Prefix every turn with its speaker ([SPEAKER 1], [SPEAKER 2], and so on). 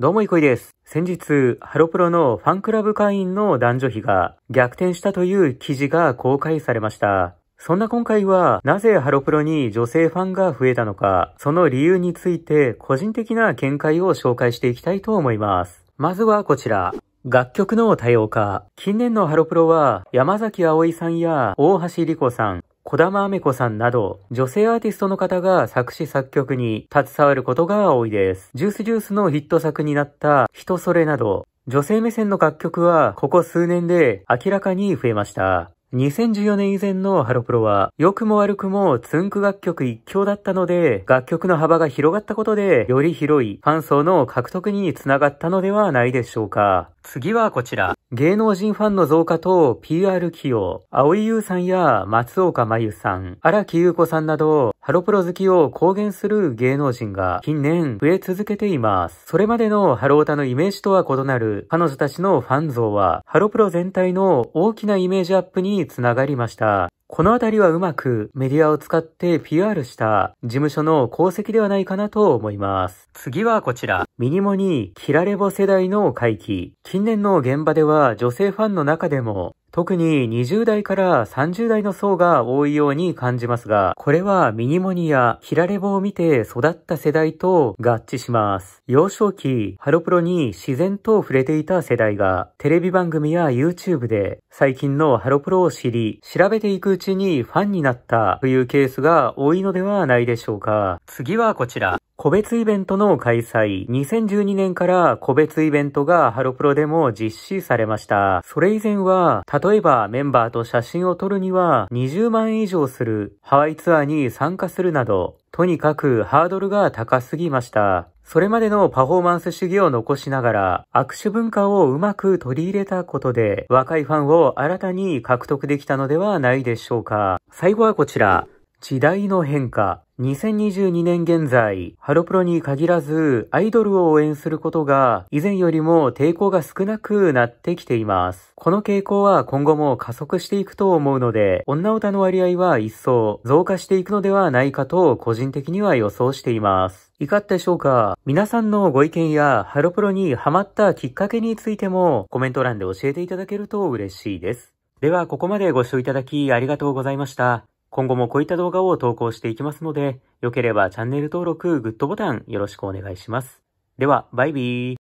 [SPEAKER 1] どうも、いこいです。先日、ハロプロのファンクラブ会員の男女比が逆転したという記事が公開されました。そんな今回は、なぜハロプロに女性ファンが増えたのか、その理由について個人的な見解を紹介していきたいと思います。まずはこちら。楽曲の多様化。近年のハロプロは、山崎葵さんや大橋莉子さん、小玉あメこさんなど、女性アーティストの方が作詞作曲に携わることが多いです。ジュースジュースのヒット作になった人それなど、女性目線の楽曲はここ数年で明らかに増えました。2014年以前のハロプロは、良くも悪くもツンク楽曲一強だったので、楽曲の幅が広がったことで、より広いファン層の獲得につながったのではないでしょうか。次はこちら。芸能人ファンの増加と PR 起用、青井優さんや松岡真由さん、荒木優子さんなど、ハロプロ好きを公言する芸能人が近年増え続けています。それまでのハロータのイメージとは異なる彼女たちのファン像は、ハロプロ全体の大きなイメージアップにつながりました。このあたりはうまくメディアを使って PR した事務所の功績ではないかなと思います。次はこちら。ミニモニー、キラレボ世代の回帰。近年の現場では女性ファンの中でも特に20代から30代の層が多いように感じますが、これはミニモニやヒラレボを見て育った世代と合致します。幼少期、ハロプロに自然と触れていた世代が、テレビ番組や YouTube で最近のハロプロを知り、調べていくうちにファンになったというケースが多いのではないでしょうか。次はこちら。個別イベントの開催。2012年から個別イベントがハロプロでも実施されました。それ以前は、例えばメンバーと写真を撮るには20万円以上するハワイツアーに参加するなど、とにかくハードルが高すぎました。それまでのパフォーマンス主義を残しながら、握手文化をうまく取り入れたことで、若いファンを新たに獲得できたのではないでしょうか。最後はこちら。時代の変化。2022年現在、ハロプロに限らず、アイドルを応援することが、以前よりも抵抗が少なくなってきています。この傾向は今後も加速していくと思うので、女歌の割合は一層増加していくのではないかと、個人的には予想しています。いかがでしょうか皆さんのご意見や、ハロプロにハマったきっかけについても、コメント欄で教えていただけると嬉しいです。では、ここまでご視聴いただきありがとうございました。今後もこういった動画を投稿していきますので、良ければチャンネル登録、グッドボタンよろしくお願いします。では、バイビー